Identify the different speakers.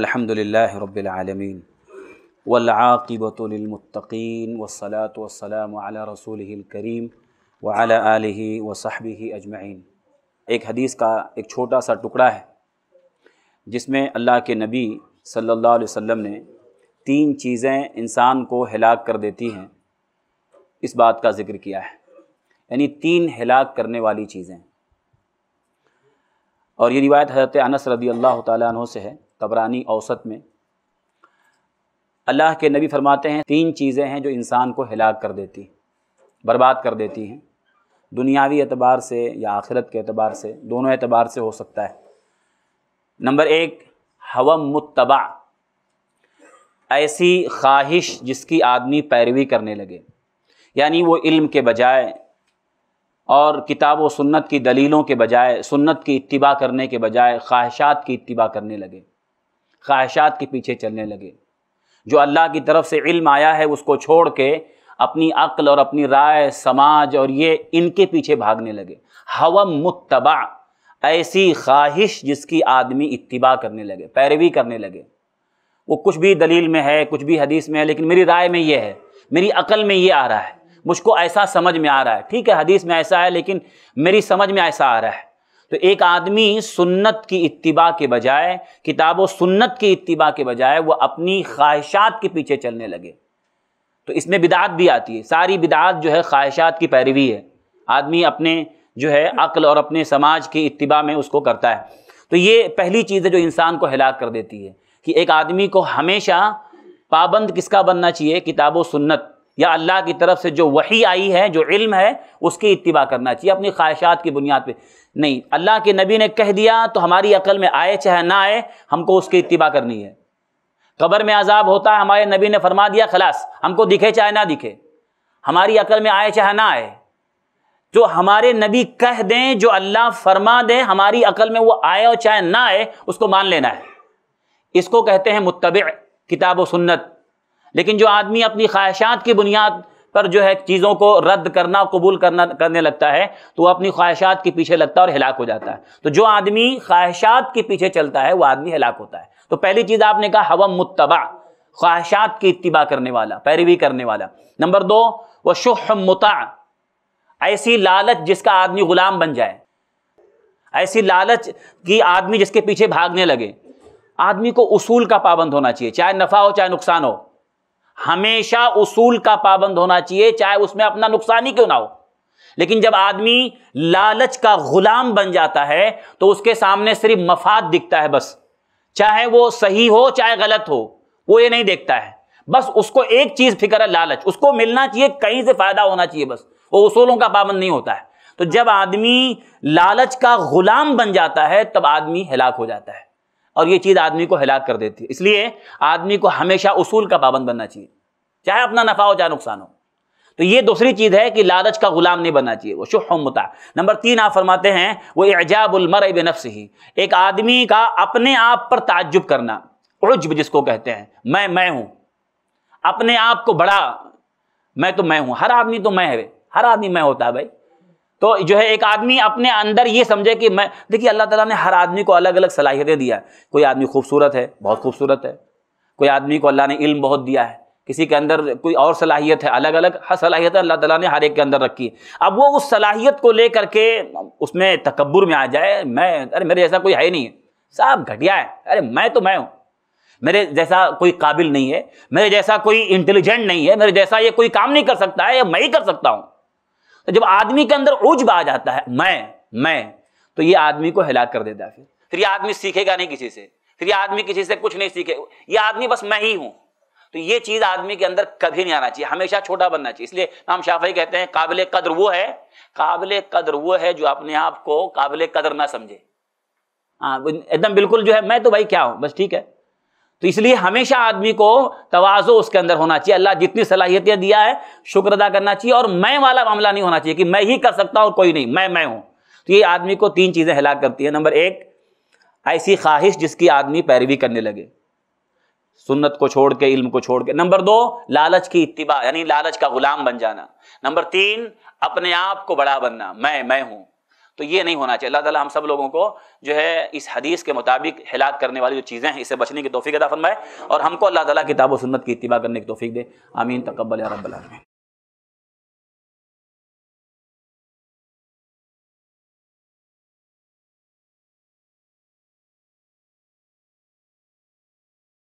Speaker 1: अल्हम्दुलिल्लाह रब्बिल आलमीन वल्आक़िबतु लिलमुत्तक़ीन वस्सलातु वस्सलामु अला रसूलिहिल करीम व अला आलिहि व सहबिहि एक हदीस का एक छोटा सा टुकड़ा है जिसमें अल्लाह के नबी सल्लल्लाहु अलैहि वसल्लम ने तीन चीज़ें इंसान को हिलाक कर देती हैं इस बात का ज़िक्र किया है यानी तीन हिलाक करने वाली चीज़ें और ये रिवायत हज़रत अनस रदी अल्लाह तु से है तबरानी औसत में अल्लाह के नबी फरमाते हैं तीन चीज़ें हैं जो इंसान को हिला कर देती बर्बाद कर देती हैं दुनियावी एतबार से या आखिरत के अतबार से दोनों एतबार से हो सकता है नंबर एक हवा मुतबा ऐसी ख्वाहिश जिसकी आदमी पैरवी करने लगे यानी वो इल्म के बजाय और किताब व सुन्नत की दलीलों के बजाय सुन्नत की इतबा करने के बजाय ख्वाहिशात की इतबा करने लगे ख्वाहिशात के पीछे चलने लगे जो अल्लाह की तरफ से इल्म आया है उसको छोड़ के अपनी अक्ल और अपनी राय समाज और ये इनके पीछे भागने लगे हवा मुतबा ऐसी ख्वाहिश जिसकी आदमी इतबा करने लगे पैरवी करने लगे वो कुछ भी दलील में है कुछ भी हदीस में है लेकिन मेरी राय में ये है मेरी अकल में ये आ रहा है मुझको ऐसा समझ में आ रहा है ठीक है हदीस में ऐसा है लेकिन मेरी समझ में ऐसा आ रहा है तो एक आदमी सुन्नत की इतबा के बजाय किताब व सुन्नत की इतबा के बजाय वो अपनी ख्वाहिशात के पीछे चलने लगे तो इसमें बिदात भी आती है सारी बिदात जो है ख्वाहिशात की पैरवी है आदमी अपने जो है अक्ल और अपने समाज की इतबा में उसको करता है तो ये पहली चीज़ है जो इंसान को हिला कर देती है कि एक आदमी को हमेशा पाबंद किसका बनना चाहिए किताब व सुन्नत या अल्लाह की तरफ से जो वही आई है जो इल्म है उसकी इतबा करना चाहिए अपनी ख्वाहिशात की बुनियाद पे नहीं अल्लाह के नबी ने कह दिया तो हमारी अकल में आए चाहे ना आए हमको उसकी इतबा करनी है कबर में आज़ाब होता है हमारे नबी ने फरमा दिया खलास हमको दिखे चाहे ना दिखे हमारी अकल में आए चाहे ना आए जो हमारे नबी कह दें जो अल्लाह फरमा दें हमारी अकल में वो आए और चाहे ना आए उसको मान लेना है इसको कहते हैं मुतब किताब व सुन्नत लेकिन जो आदमी अपनी ख्वाहिशात की बुनियाद पर जो है चीज़ों को रद्द करना कबूल करना करने लगता है तो वह अपनी ख्वाहिशात के पीछे लगता है और हिलाक हो जाता है तो जो आदमी ख्वाहिशात के पीछे चलता है वह आदमी हिलाक होता है तो पहली चीज़ आपने कहा हवा मुतबा ख्वाहिशात की इतबा करने वाला पैरवी करने वाला नंबर दो वह शुह मुता ऐसी लालच जिसका आदमी गुलाम बन जाए ऐसी लालच की आदमी जिसके पीछे भागने लगे आदमी को उसूल का पाबंद होना चाहिए चाहे नफ़ा हो चाहे नुकसान हो हमेशा उसूल का पाबंद होना चाहिए चाहे उसमें अपना नुकसान ही क्यों ना हो लेकिन जब आदमी लालच का गुलाम बन जाता है तो उसके सामने सिर्फ मफाद दिखता है बस चाहे वो सही हो चाहे गलत हो वो ये नहीं देखता है बस उसको एक चीज फिक्र है लालच उसको मिलना चाहिए कहीं से फायदा होना चाहिए बस वो उसूलों का पाबंद नहीं होता है तो जब आदमी लालच का गुलाम बन जाता है तब आदमी हिलाक हो जाता है और ये चीज़ आदमी को हिला कर देती है इसलिए आदमी को हमेशा उसूल का पाबंद बनना चाहिए चाहे अपना नफा हो चाहे नुकसान हो तो ये दूसरी चीज़ है कि लालच का गुलाम नहीं बनना चाहिए वो मुता नंबर तीन आप फरमाते हैं वो अब नफ्स ही एक आदमी का अपने आप पर ताजुब करना उजब जिसको कहते हैं मैं मैं हूँ अपने आप को बड़ा मैं तो मैं हूँ हर आदमी तो मैं है हर आदमी मैं होता है भाई तो जो है एक आदमी अपने अंदर ये समझे कि मैं देखिए अल्लाह ताला ने हर आदमी को अलग अलग सलाहियतें दिया है कोई आदमी खूबसूरत है बहुत खूबसूरत है कोई आदमी को अल्लाह ने इल्म बहुत दिया है किसी के अंदर कोई और सलाहियत है अलग अलग हर सलाहियत अल्लाह ताला ने हर एक के अंदर रखी है अब वो उस सलाहियत को ले करके उसमें तकबर में आ जाए मैं अरे मेरे जैसा कोई है ही नहीं साहब घटिया है अरे मैं तो मैं हूँ मेरे जैसा कोई काबिल नहीं है मेरे जैसा कोई इंटेलिजेंट नहीं है मेरे जैसा ये कोई काम नहीं कर सकता है ये मैं ही कर सकता हूँ तो जब आदमी के अंदर उज्ब आ जाता है मैं मैं तो ये आदमी को हिला कर देता है फिर फिर ये आदमी सीखेगा नहीं किसी से फिर ये आदमी किसी से कुछ नहीं सीखे ये आदमी बस मैं ही हूं तो ये चीज आदमी के अंदर कभी नहीं आना चाहिए हमेशा छोटा बनना चाहिए इसलिए नाम शाफाई कहते हैं काबिल कदर वो है काबिल कदर वो है जो अपने आप को काबिल कदर ना समझे हाँ एकदम बिल्कुल जो है मैं तो भाई क्या हूं बस ठीक है तो इसलिए हमेशा आदमी को तोज़ो उसके अंदर होना चाहिए अल्लाह जितनी सलाहियतें दिया है शुक्र अदा करना चाहिए और मैं वाला मामला नहीं होना चाहिए कि मैं ही कर सकता हूँ और कोई नहीं मैं मैं हूँ तो ये आदमी को तीन चीज़ें हिला करती है नंबर एक ऐसी ख्वाहिश जिसकी आदमी पैरवी करने लगे सुन्नत को छोड़ के इल्म को छोड़ के नंबर दो लालच की इतबा यानी लालच का गुलाम बन जाना नंबर तीन अपने आप को बड़ा बनना मैं मैं हूं तो ये नहीं होना चाहिए अल्लाह हम सब लोगों को जो है इस हदीस के मुताबिक हिलात करने वाली जो चीज़ें हैं इसे बचने की तोफ़ी अदा फरमाए और हमको अल्लाह तला किताब व सुन्नत की इतबा करने की तोफ़ी दे आमीन तकबल रब्बल